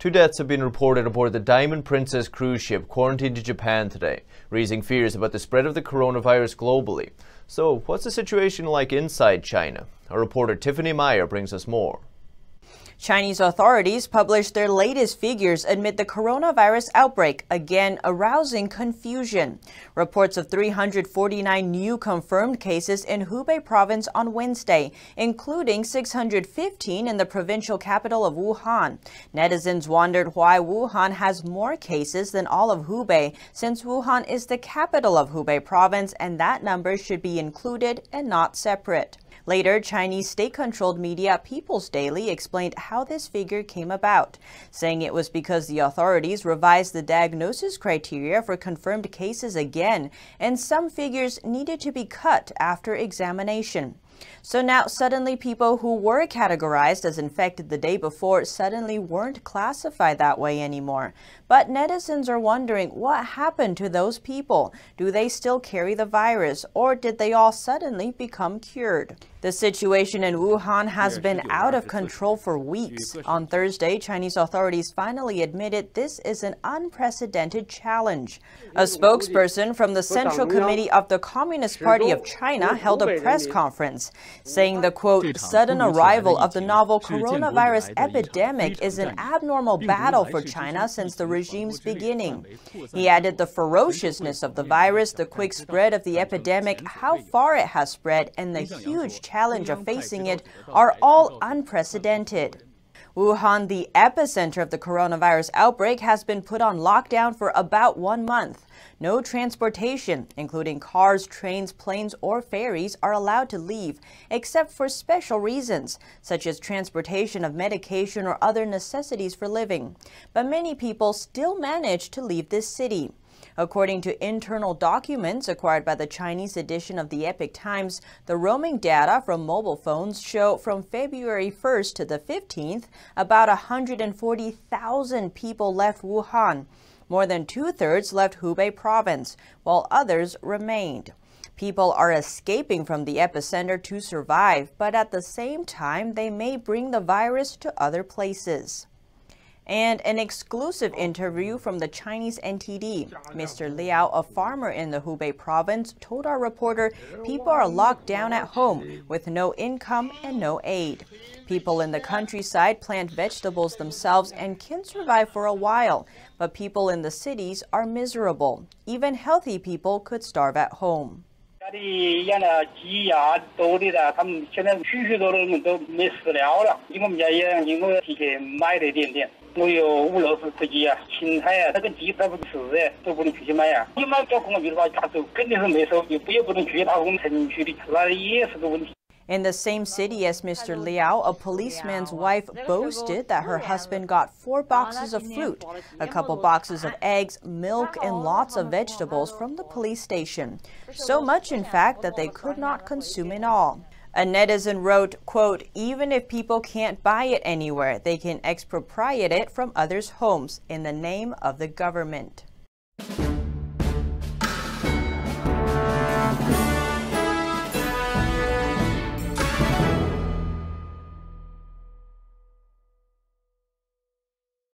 Two deaths have been reported aboard the Diamond Princess cruise ship quarantined to Japan today, raising fears about the spread of the coronavirus globally. So, what's the situation like inside China? Our reporter Tiffany Meyer brings us more. Chinese authorities published their latest figures amid the coronavirus outbreak, again arousing confusion. Reports of 349 new confirmed cases in Hubei province on Wednesday, including 615 in the provincial capital of Wuhan. Netizens wondered why Wuhan has more cases than all of Hubei, since Wuhan is the capital of Hubei province and that number should be included and not separate. Later, Chinese state-controlled media People's Daily explained how this figure came about, saying it was because the authorities revised the diagnosis criteria for confirmed cases again, and some figures needed to be cut after examination. So now suddenly people who were categorized as infected the day before suddenly weren't classified that way anymore. But netizens are wondering what happened to those people? Do they still carry the virus or did they all suddenly become cured? The situation in Wuhan has been out of control for weeks. On Thursday, Chinese authorities finally admitted this is an unprecedented challenge. A spokesperson from the Central Committee of the Communist Party of China held a press conference saying the quote, sudden arrival of the novel coronavirus epidemic is an abnormal battle for China since the regime's beginning. He added the ferociousness of the virus, the quick spread of the epidemic, how far it has spread, and the huge challenge of facing it are all unprecedented. Wuhan, the epicenter of the coronavirus outbreak, has been put on lockdown for about one month. No transportation, including cars, trains, planes, or ferries, are allowed to leave, except for special reasons, such as transportation of medication or other necessities for living. But many people still manage to leave this city. According to internal documents acquired by the Chinese edition of the Epic Times, the roaming data from mobile phones show from February 1st to the 15th, about 140,000 people left Wuhan. More than two-thirds left Hubei province, while others remained. People are escaping from the epicenter to survive, but at the same time, they may bring the virus to other places and an exclusive interview from the Chinese NTD. Mr. Liao, a farmer in the Hubei province, told our reporter people are locked down at home with no income and no aid. People in the countryside plant vegetables themselves and can survive for a while, but people in the cities are miserable. Even healthy people could starve at home. In the same city as Mr. Liao, a policeman's wife boasted that her husband got four boxes of fruit, a couple boxes of eggs, milk, and lots of vegetables from the police station. So much, in fact, that they could not consume it all. A netizen wrote, quote, even if people can't buy it anywhere, they can expropriate it from others' homes in the name of the government.